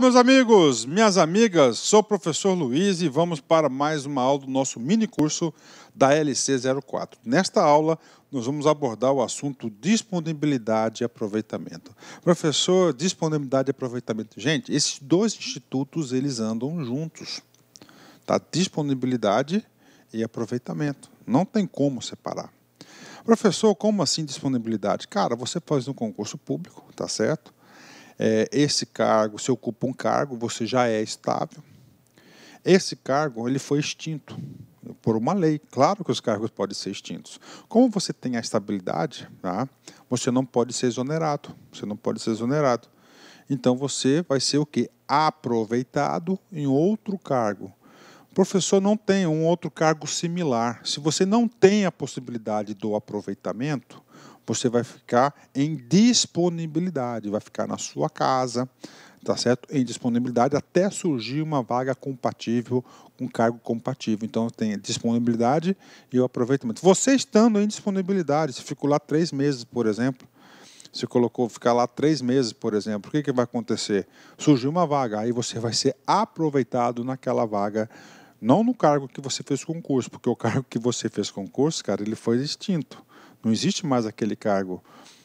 Olá, meus amigos, minhas amigas, sou o professor Luiz e vamos para mais uma aula do nosso mini curso da LC04. Nesta aula, nós vamos abordar o assunto disponibilidade e aproveitamento. Professor, disponibilidade e aproveitamento. Gente, esses dois institutos, eles andam juntos. Tá? Disponibilidade e aproveitamento. Não tem como separar. Professor, como assim disponibilidade? Cara, você faz um concurso público, tá certo? é, esse cargo, se ocupa um cargo, você já é estável. Esse cargo ele foi extinto por uma lei. Claro que os cargos podem ser extintos. Como você tem a estabilidade, tá? você não pode ser exonerado. Você não pode ser exonerado. Então você vai ser o que aproveitado em outro cargo. professor não tem um outro cargo similar. Se você não tem a possibilidade do aproveitamento, você vai ficar em disponibilidade, vai ficar na sua casa, tá certo? Em disponibilidade até surgir uma vaga compatível, um cargo compatível. Então tem disponibilidade e o aproveitamento. Você estando em disponibilidade, se ficou lá três meses, por exemplo, se colocou ficar lá três meses, por exemplo, o que, que vai acontecer? Surgiu uma vaga, aí você vai ser aproveitado naquela vaga, não no cargo que você fez concurso, porque o cargo que você fez concurso, cara, ele foi extinto não existe mais aquele cargo.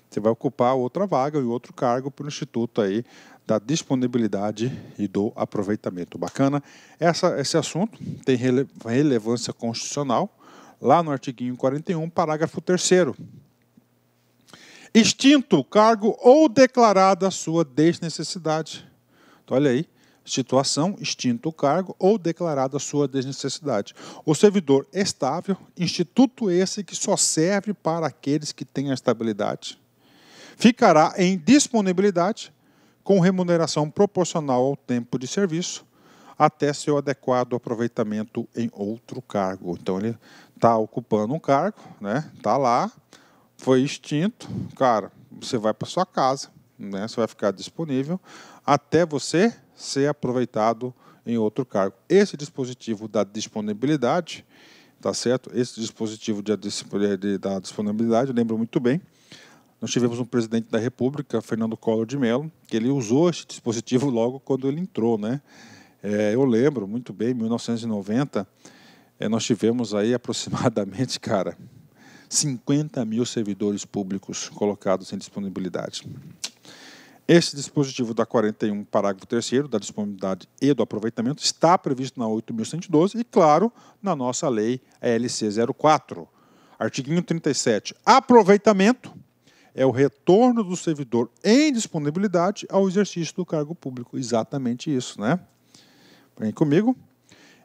Você vai ocupar outra vaga e outro cargo para o Instituto aí da disponibilidade e do aproveitamento. Bacana? Essa, esse assunto tem rele, relevância constitucional, lá no artigo 41, parágrafo 3 Extinto o cargo ou declarada a sua desnecessidade. Então, olha aí, situação, extinto o cargo ou declarada sua desnecessidade. O servidor estável, instituto esse que só serve para aqueles que têm a estabilidade, ficará em disponibilidade com remuneração proporcional ao tempo de serviço até seu adequado aproveitamento em outro cargo. Então ele está ocupando um cargo, né? Tá lá, foi extinto, cara, você vai para sua casa, né? Você vai ficar disponível até você ser aproveitado em outro cargo. Esse dispositivo da disponibilidade, tá certo? Esse dispositivo de, de, da disponibilidade, eu lembro muito bem. Nós tivemos um presidente da República, Fernando Collor de Mello, que ele usou esse dispositivo logo quando ele entrou, né? É, eu lembro muito bem, em 1990, é, nós tivemos aí aproximadamente, cara, 50 mil servidores públicos colocados em disponibilidade. Esse dispositivo da 41, parágrafo 3 da disponibilidade e do aproveitamento está previsto na 8.112 e, claro, na nossa lei LC 04. Artigo 37. Aproveitamento é o retorno do servidor em disponibilidade ao exercício do cargo público. Exatamente isso, né? Vem comigo.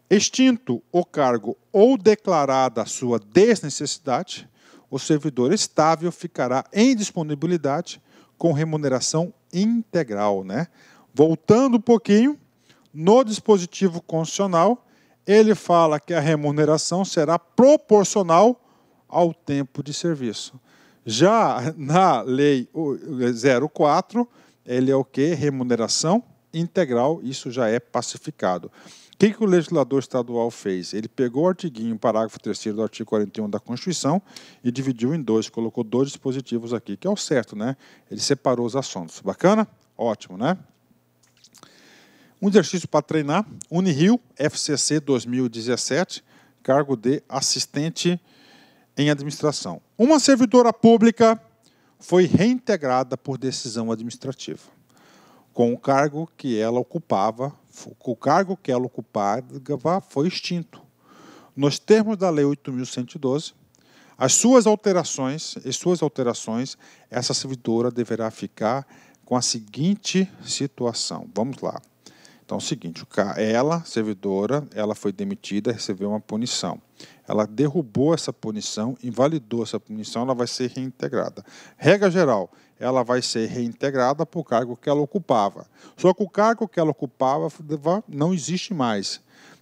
Extinto o cargo ou declarada sua desnecessidade, o servidor estável ficará em disponibilidade com remuneração integral. Né? Voltando um pouquinho, no dispositivo constitucional, ele fala que a remuneração será proporcional ao tempo de serviço. Já na lei 04, ele é o que? Remuneração integral, isso já é pacificado que, que o legislador estadual fez? Ele pegou o artiguinho, parágrafo 3 do artigo 41 da Constituição e dividiu em dois, colocou dois dispositivos aqui, que é o certo, né? Ele separou os assuntos. Bacana? Ótimo, né? Um exercício para treinar, Unirio FCC 2017, cargo de assistente em administração. Uma servidora pública foi reintegrada por decisão administrativa, com o cargo que ela ocupava o cargo que ela ocupava foi extinto. Nos termos da Lei 8.112, as suas alterações e suas alterações, essa servidora deverá ficar com a seguinte situação. Vamos lá. Então, é o seguinte, ela, servidora, ela foi demitida, recebeu uma punição. Ela derrubou essa punição, invalidou essa punição, ela vai ser reintegrada. Regra geral, ela vai ser reintegrada para o cargo que ela ocupava. Só que o cargo que ela ocupava não existe mais.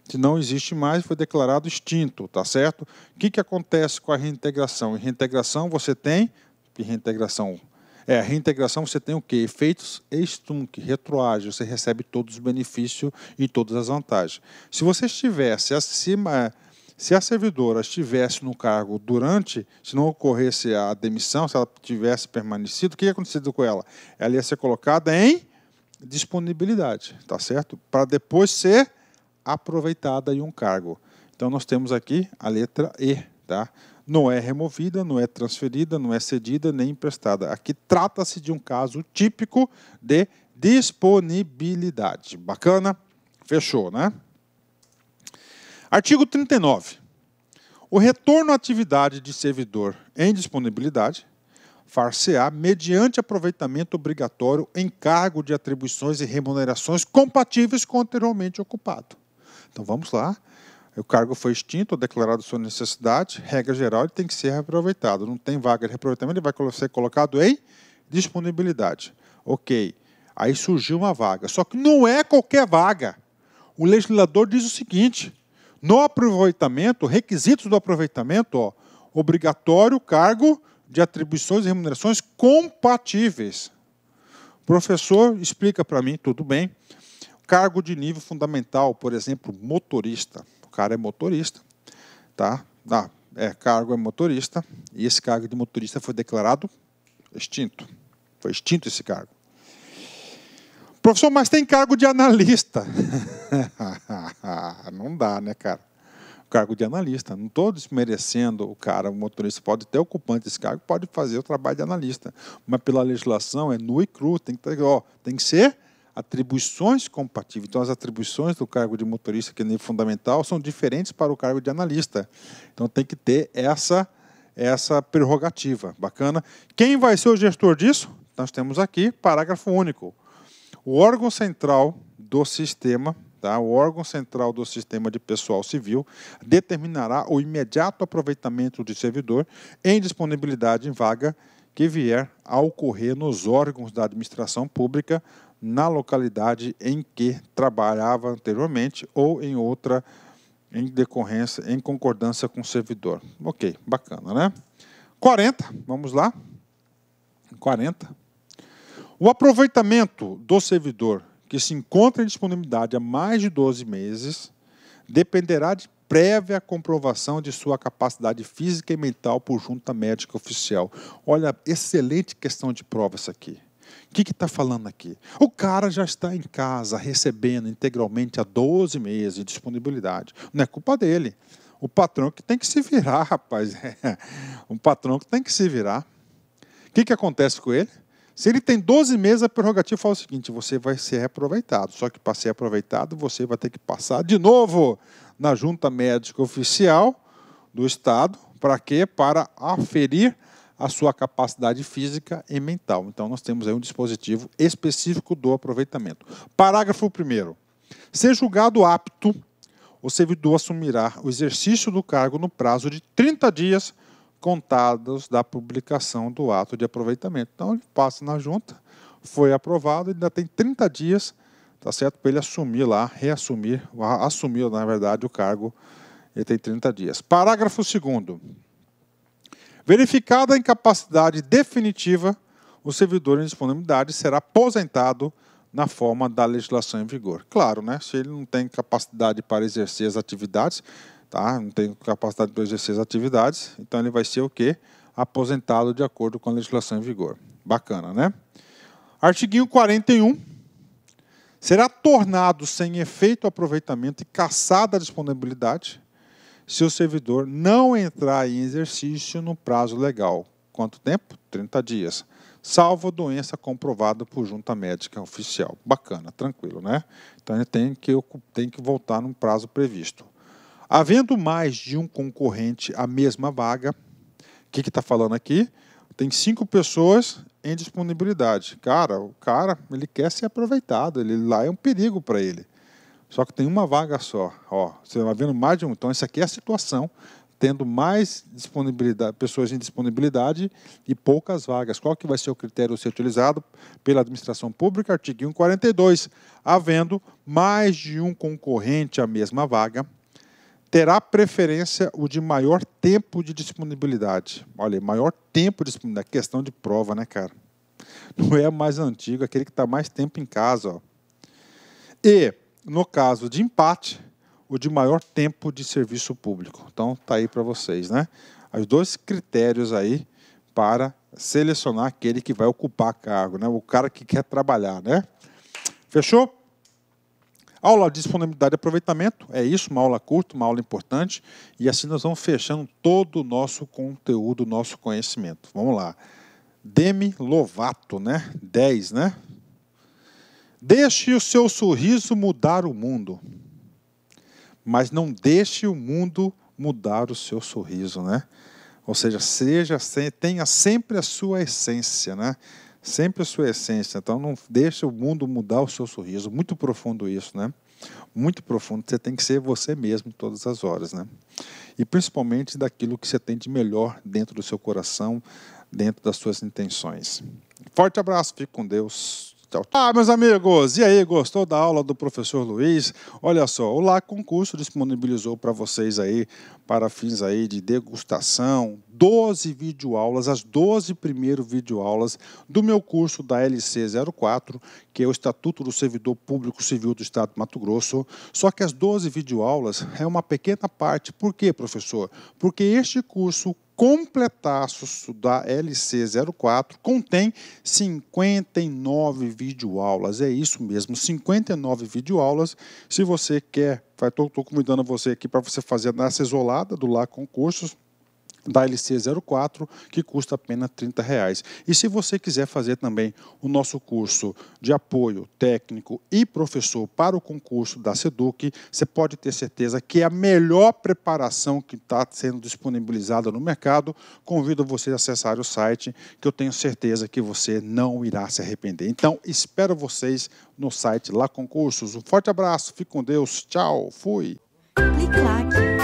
Se não existe mais, foi declarado extinto, tá certo? O que, que acontece com a reintegração? Em reintegração você tem. Reintegração é, reintegração você tem o quê? Efeitos ex retroágio. você recebe todos os benefícios e todas as vantagens. Se você estivesse acima, se a servidora estivesse no cargo durante, se não ocorresse a demissão, se ela tivesse permanecido, o que ia acontecer com ela? Ela ia ser colocada em disponibilidade, tá certo? Para depois ser aproveitada em um cargo. Então nós temos aqui a letra E, tá? Não é removida, não é transferida, não é cedida nem emprestada. Aqui trata-se de um caso típico de disponibilidade. Bacana? Fechou, né? Artigo 39. O retorno à atividade de servidor em disponibilidade far-se-á mediante aproveitamento obrigatório em cargo de atribuições e remunerações compatíveis com o anteriormente ocupado. Então vamos lá. O cargo foi extinto, declarado sua necessidade, regra geral, ele tem que ser reaproveitado. Não tem vaga de reaproveitamento, ele vai ser colocado em disponibilidade. Ok. Aí surgiu uma vaga. Só que não é qualquer vaga. O legislador diz o seguinte: no aproveitamento, requisitos do aproveitamento, ó, obrigatório cargo de atribuições e remunerações compatíveis. professor explica para mim, tudo bem. Cargo de nível fundamental, por exemplo, motorista. O cara é motorista, tá? Ah, é, cargo é motorista, e esse cargo de motorista foi declarado extinto. Foi extinto esse cargo. Professor, mas tem cargo de analista. não dá, né, cara? Cargo de analista. Não estou desmerecendo o cara. O motorista pode ter ocupante desse cargo, pode fazer o trabalho de analista. Mas pela legislação é nu e cru. Tem que, ter, ó, tem que ser atribuições compatíveis. Então, as atribuições do cargo de motorista, que é nível fundamental, são diferentes para o cargo de analista. Então, tem que ter essa, essa prerrogativa. Bacana? Quem vai ser o gestor disso? Nós temos aqui parágrafo único o órgão central do sistema, tá? o órgão central do sistema de pessoal civil, determinará o imediato aproveitamento de servidor em disponibilidade em vaga que vier a ocorrer nos órgãos da administração pública na localidade em que trabalhava anteriormente ou em outra em decorrência, em concordância com o servidor. Ok, bacana, né? 40, vamos lá. 40. O aproveitamento do servidor que se encontra em disponibilidade há mais de 12 meses dependerá de prévia comprovação de sua capacidade física e mental por junta médica oficial. Olha, excelente questão de prova isso aqui. O que está falando aqui? O cara já está em casa recebendo integralmente há 12 meses de disponibilidade. Não é culpa dele. O patrão que tem que se virar, rapaz. o é, patrão que tem que se virar. O que, que acontece com ele? Se ele tem 12 meses, a prerrogativa fala o seguinte: você vai ser aproveitado. Só que para ser aproveitado, você vai ter que passar de novo na junta médica oficial do Estado. Para quê? Para aferir a sua capacidade física e mental. Então, nós temos aí um dispositivo específico do aproveitamento. Parágrafo 1. Ser julgado apto, o servidor assumirá o exercício do cargo no prazo de 30 dias contados da publicação do ato de aproveitamento. Então ele passa na junta, foi aprovado, ainda tem 30 dias, tá certo? Para ele assumir lá, reassumir, assumiu na verdade o cargo, ele tem 30 dias. Parágrafo 2 Verificada a incapacidade definitiva, o servidor em disponibilidade será aposentado na forma da legislação em vigor. Claro, né? Se ele não tem capacidade para exercer as atividades, tá? não tem capacidade para exercer as atividades, então ele vai ser o quê? Aposentado de acordo com a legislação em vigor. Bacana, né? Artiguinho 41. Será tornado sem efeito aproveitamento e caçada a disponibilidade se o servidor não entrar em exercício no prazo legal. Quanto tempo? 30 dias. Salvo doença comprovada por junta médica oficial. Bacana, tranquilo, né? Então ele tem que, tem que voltar no prazo previsto. Havendo mais de um concorrente à mesma vaga, o que está falando aqui? Tem cinco pessoas em disponibilidade. Cara, o cara ele quer ser aproveitado, ele lá é um perigo para ele. Só que tem uma vaga só. Ó, você vai tá vendo mais de um. Então, essa aqui é a situação. Tendo mais disponibilidade, pessoas em disponibilidade e poucas vagas. Qual que vai ser o critério a ser utilizado pela administração pública? Artigo 142. Havendo mais de um concorrente à mesma vaga, terá preferência o de maior tempo de disponibilidade. Olha, maior tempo de disponibilidade, é questão de prova, né, cara? Não é mais antigo, aquele que está mais tempo em casa. Ó. E, no caso de empate, o de maior tempo de serviço público. Então, tá aí para vocês, né? Os dois critérios aí para selecionar aquele que vai ocupar cargo, né? O cara que quer trabalhar, né? Fechou? Aula de disponibilidade e aproveitamento, é isso, uma aula curta, uma aula importante, e assim nós vamos fechando todo o nosso conteúdo, nosso conhecimento. Vamos lá. Demi Lovato, né? 10, né? Deixe o seu sorriso mudar o mundo, mas não deixe o mundo mudar o seu sorriso, né? Ou seja, seja, tenha sempre a sua essência, né? sempre a sua essência. Então não deixe o mundo mudar o seu sorriso. Muito profundo isso, né? Muito profundo. Você tem que ser você mesmo todas as horas, né? E principalmente daquilo que você tem de melhor dentro do seu coração, dentro das suas intenções. Forte abraço, fique com Deus. Tchau, então, tchau. Tá. Ah, meus amigos, e aí, gostou da aula do professor Luiz? Olha só, o Lá Concurso disponibilizou para vocês aí, para fins aí de degustação, 12 videoaulas, as 12 primeiras videoaulas do meu curso da LC04, que é o Estatuto do Servidor Público Civil do Estado de Mato Grosso. Só que as 12 videoaulas é uma pequena parte. Por quê, professor? Porque este curso completaço da LC04 contém 59 videoaulas. É isso mesmo, 59 videoaulas. Se você quer, estou convidando você aqui para você fazer nessa isolada do Lá Concursos, da LC04, que custa apenas R$ reais. E se você quiser fazer também o nosso curso de apoio técnico e professor para o concurso da SEDUC, você pode ter certeza que é a melhor preparação que está sendo disponibilizada no mercado. Convido você a acessar o site, que eu tenho certeza que você não irá se arrepender. Então, espero vocês no site Lá Concursos. Um forte abraço, fique com Deus, tchau, fui! Clique,